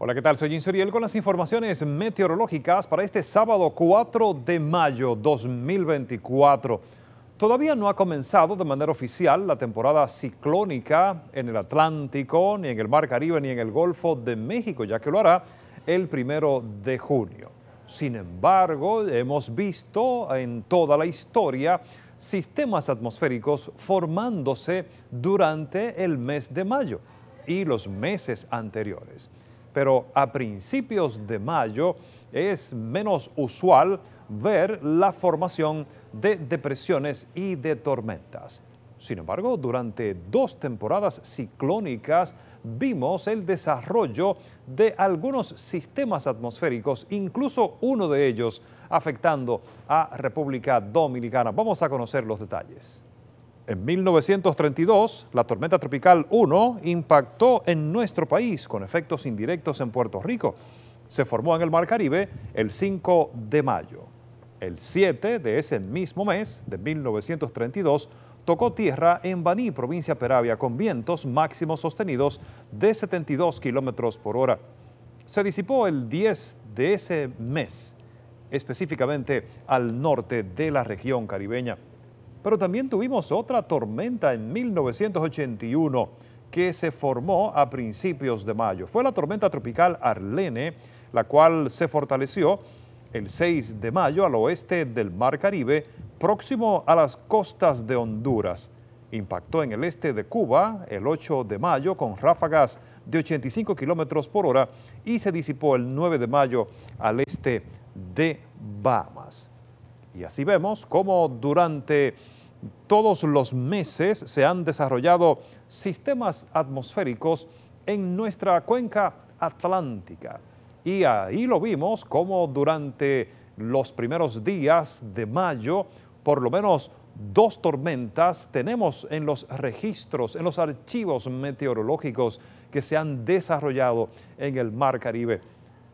Hola, ¿qué tal? Soy Gin Suriel con las informaciones meteorológicas para este sábado 4 de mayo 2024. Todavía no ha comenzado de manera oficial la temporada ciclónica en el Atlántico, ni en el Mar Caribe, ni en el Golfo de México, ya que lo hará el primero de junio. Sin embargo, hemos visto en toda la historia sistemas atmosféricos formándose durante el mes de mayo y los meses anteriores pero a principios de mayo es menos usual ver la formación de depresiones y de tormentas. Sin embargo, durante dos temporadas ciclónicas vimos el desarrollo de algunos sistemas atmosféricos, incluso uno de ellos afectando a República Dominicana. Vamos a conocer los detalles. En 1932, la tormenta tropical 1 impactó en nuestro país con efectos indirectos en Puerto Rico. Se formó en el Mar Caribe el 5 de mayo. El 7 de ese mismo mes de 1932 tocó tierra en Baní, provincia Peravia, con vientos máximos sostenidos de 72 kilómetros por hora. Se disipó el 10 de ese mes, específicamente al norte de la región caribeña. Pero también tuvimos otra tormenta en 1981 que se formó a principios de mayo. Fue la tormenta tropical Arlene, la cual se fortaleció el 6 de mayo al oeste del Mar Caribe, próximo a las costas de Honduras. Impactó en el este de Cuba el 8 de mayo con ráfagas de 85 kilómetros por hora y se disipó el 9 de mayo al este de Bahamas. Y así vemos cómo durante todos los meses se han desarrollado sistemas atmosféricos en nuestra cuenca atlántica y ahí lo vimos como durante los primeros días de mayo por lo menos dos tormentas tenemos en los registros, en los archivos meteorológicos que se han desarrollado en el Mar Caribe.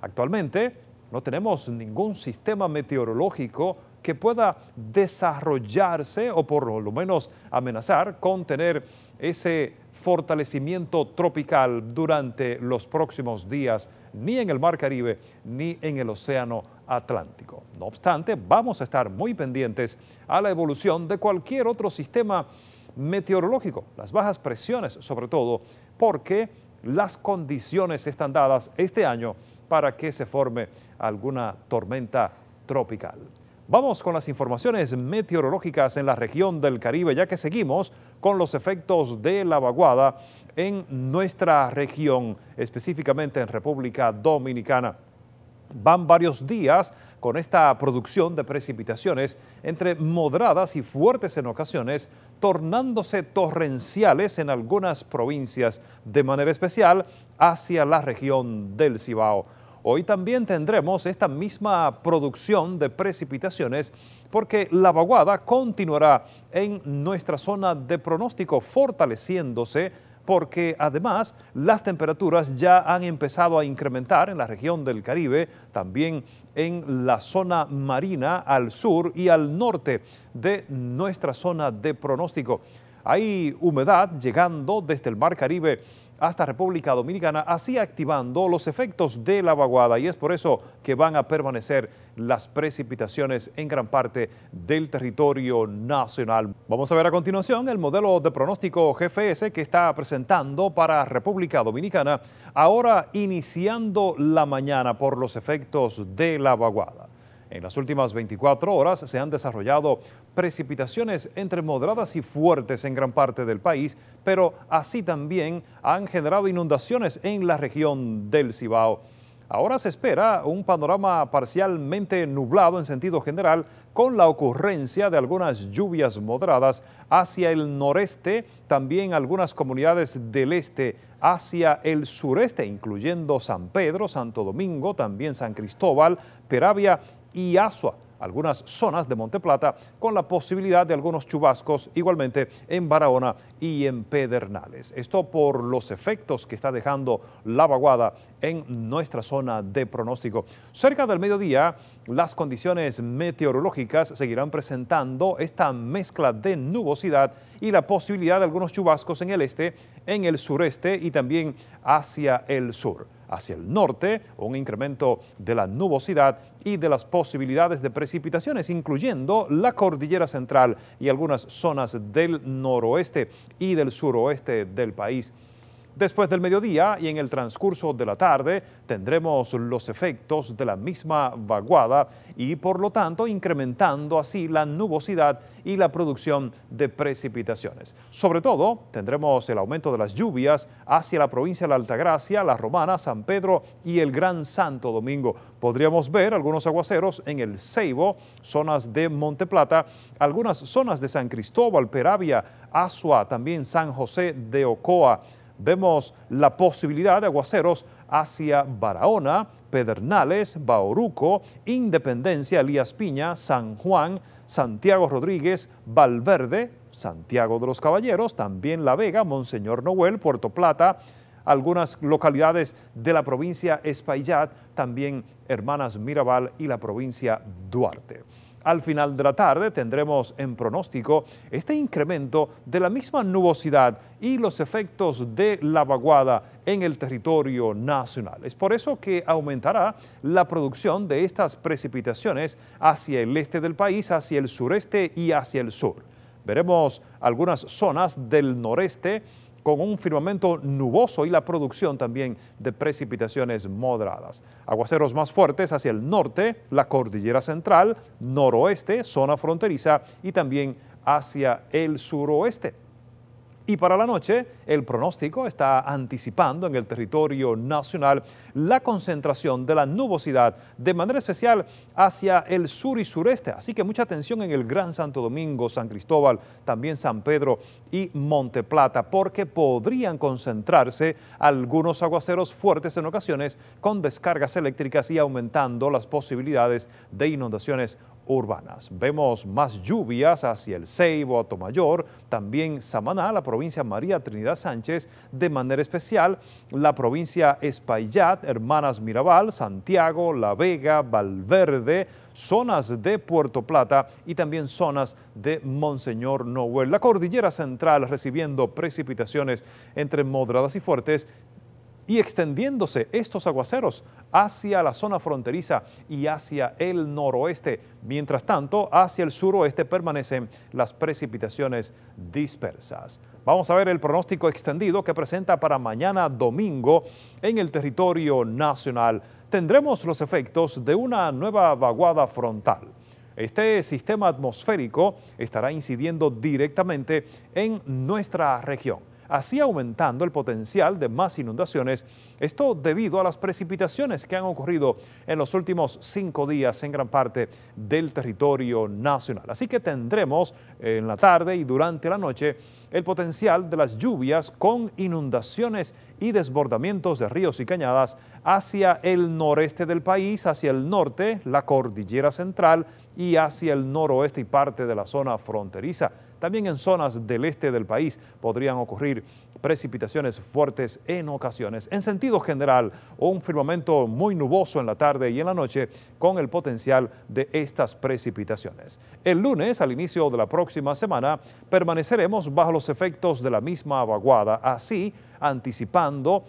Actualmente no tenemos ningún sistema meteorológico que pueda desarrollarse o por lo menos amenazar con tener ese fortalecimiento tropical durante los próximos días, ni en el Mar Caribe ni en el Océano Atlántico. No obstante, vamos a estar muy pendientes a la evolución de cualquier otro sistema meteorológico, las bajas presiones sobre todo, porque las condiciones están dadas este año para que se forme alguna tormenta tropical. Vamos con las informaciones meteorológicas en la región del Caribe, ya que seguimos con los efectos de la vaguada en nuestra región, específicamente en República Dominicana. Van varios días con esta producción de precipitaciones entre moderadas y fuertes en ocasiones, tornándose torrenciales en algunas provincias, de manera especial hacia la región del Cibao. Hoy también tendremos esta misma producción de precipitaciones porque la vaguada continuará en nuestra zona de pronóstico fortaleciéndose porque además las temperaturas ya han empezado a incrementar en la región del Caribe, también en la zona marina al sur y al norte de nuestra zona de pronóstico. Hay humedad llegando desde el Mar Caribe hasta República Dominicana, así activando los efectos de la vaguada y es por eso que van a permanecer las precipitaciones en gran parte del territorio nacional. Vamos a ver a continuación el modelo de pronóstico GFS que está presentando para República Dominicana, ahora iniciando la mañana por los efectos de la vaguada. En las últimas 24 horas se han desarrollado precipitaciones entre moderadas y fuertes en gran parte del país, pero así también han generado inundaciones en la región del Cibao. Ahora se espera un panorama parcialmente nublado en sentido general con la ocurrencia de algunas lluvias moderadas hacia el noreste, también algunas comunidades del este hacia el sureste, incluyendo San Pedro, Santo Domingo, también San Cristóbal, Peravia y Asua algunas zonas de Monte Plata, con la posibilidad de algunos chubascos igualmente en Barahona y en Pedernales. Esto por los efectos que está dejando la vaguada en nuestra zona de pronóstico. Cerca del mediodía, las condiciones meteorológicas seguirán presentando esta mezcla de nubosidad y la posibilidad de algunos chubascos en el este, en el sureste y también hacia el sur. Hacia el norte, un incremento de la nubosidad y de las posibilidades de precipitaciones, incluyendo la cordillera central y algunas zonas del noroeste y del suroeste del país. Después del mediodía y en el transcurso de la tarde tendremos los efectos de la misma vaguada y por lo tanto incrementando así la nubosidad y la producción de precipitaciones. Sobre todo tendremos el aumento de las lluvias hacia la provincia de la Altagracia, La Romana, San Pedro y el Gran Santo Domingo. Podríamos ver algunos aguaceros en el Ceibo, zonas de Monteplata, algunas zonas de San Cristóbal, Peravia, Asua, también San José de Ocoa vemos la posibilidad de aguaceros hacia Barahona, Pedernales, Bauruco, Independencia, Elías Piña, San Juan, Santiago Rodríguez, Valverde, Santiago de los Caballeros, también La Vega, Monseñor Noel, Puerto Plata, algunas localidades de la provincia Espaillat, también Hermanas Mirabal y la provincia Duarte. Al final de la tarde tendremos en pronóstico este incremento de la misma nubosidad y los efectos de la vaguada en el territorio nacional. Es por eso que aumentará la producción de estas precipitaciones hacia el este del país, hacia el sureste y hacia el sur. Veremos algunas zonas del noreste, con un firmamento nuboso y la producción también de precipitaciones moderadas. Aguaceros más fuertes hacia el norte, la cordillera central, noroeste, zona fronteriza y también hacia el suroeste. Y para la noche, el pronóstico está anticipando en el territorio nacional la concentración de la nubosidad, de manera especial hacia el sur y sureste. Así que mucha atención en el Gran Santo Domingo, San Cristóbal, también San Pedro y Monte Plata, porque podrían concentrarse algunos aguaceros fuertes en ocasiones con descargas eléctricas y aumentando las posibilidades de inundaciones urbanas. Vemos más lluvias hacia el Ceibo, Atomayor, también Samaná, la provincia María Trinidad Sánchez, de manera especial la provincia Espaillat, Hermanas Mirabal, Santiago, La Vega, Valverde, zonas de Puerto Plata y también zonas de Monseñor Noel. La cordillera central recibiendo precipitaciones entre moderadas y fuertes, y extendiéndose estos aguaceros hacia la zona fronteriza y hacia el noroeste. Mientras tanto, hacia el suroeste permanecen las precipitaciones dispersas. Vamos a ver el pronóstico extendido que presenta para mañana domingo en el territorio nacional. Tendremos los efectos de una nueva vaguada frontal. Este sistema atmosférico estará incidiendo directamente en nuestra región así aumentando el potencial de más inundaciones, esto debido a las precipitaciones que han ocurrido en los últimos cinco días en gran parte del territorio nacional. Así que tendremos en la tarde y durante la noche el potencial de las lluvias con inundaciones y desbordamientos de ríos y cañadas hacia el noreste del país, hacia el norte, la cordillera central, y hacia el noroeste y parte de la zona fronteriza. También en zonas del este del país podrían ocurrir precipitaciones fuertes en ocasiones. En sentido general, un firmamento muy nuboso en la tarde y en la noche con el potencial de estas precipitaciones. El lunes, al inicio de la próxima semana, permaneceremos bajo los efectos de la misma vaguada, así anticipando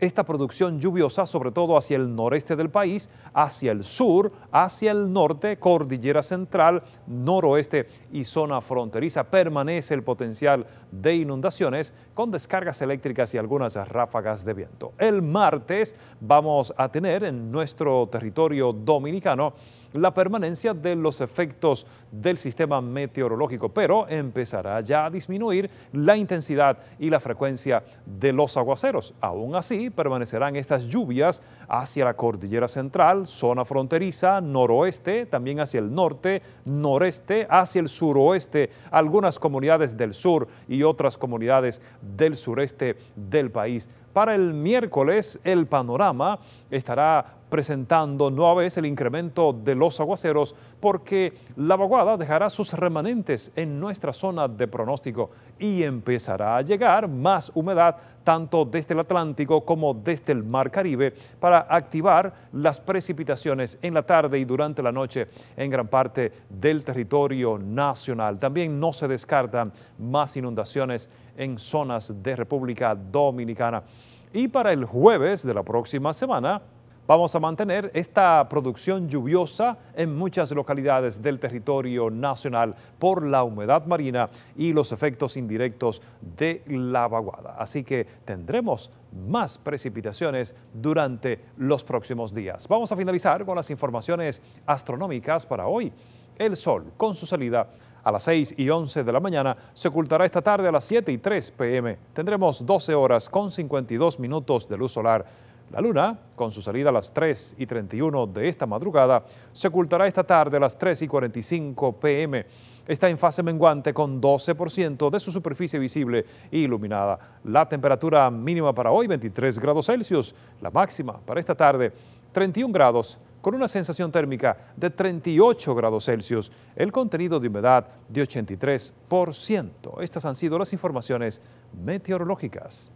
esta producción lluviosa, sobre todo hacia el noreste del país, hacia el sur, hacia el norte, cordillera central, noroeste y zona fronteriza. Permanece el potencial de inundaciones con descargas eléctricas y algunas ráfagas de viento. El martes vamos a tener en nuestro territorio dominicano la permanencia de los efectos del sistema meteorológico, pero empezará ya a disminuir la intensidad y la frecuencia de los aguaceros. Aún así, permanecerán estas lluvias hacia la cordillera central, zona fronteriza, noroeste, también hacia el norte, noreste, hacia el suroeste, algunas comunidades del sur y otras comunidades del sureste del país. Para el miércoles el panorama estará presentando nueva vez el incremento de los aguaceros porque la vaguada dejará sus remanentes en nuestra zona de pronóstico y empezará a llegar más humedad tanto desde el Atlántico como desde el Mar Caribe para activar las precipitaciones en la tarde y durante la noche en gran parte del territorio nacional. También no se descartan más inundaciones en zonas de República Dominicana. Y para el jueves de la próxima semana, Vamos a mantener esta producción lluviosa en muchas localidades del territorio nacional por la humedad marina y los efectos indirectos de la vaguada. Así que tendremos más precipitaciones durante los próximos días. Vamos a finalizar con las informaciones astronómicas para hoy. El Sol, con su salida a las 6 y 11 de la mañana, se ocultará esta tarde a las 7 y 3 pm. Tendremos 12 horas con 52 minutos de luz solar la luna, con su salida a las 3 y 31 de esta madrugada, se ocultará esta tarde a las 3 y 45 pm. Está en fase menguante con 12% de su superficie visible y iluminada. La temperatura mínima para hoy 23 grados Celsius, la máxima para esta tarde 31 grados con una sensación térmica de 38 grados Celsius, el contenido de humedad de 83%. Estas han sido las informaciones meteorológicas.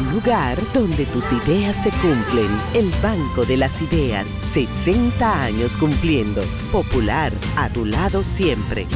un lugar donde tus ideas se cumplen. El Banco de las Ideas, 60 años cumpliendo. Popular, a tu lado siempre.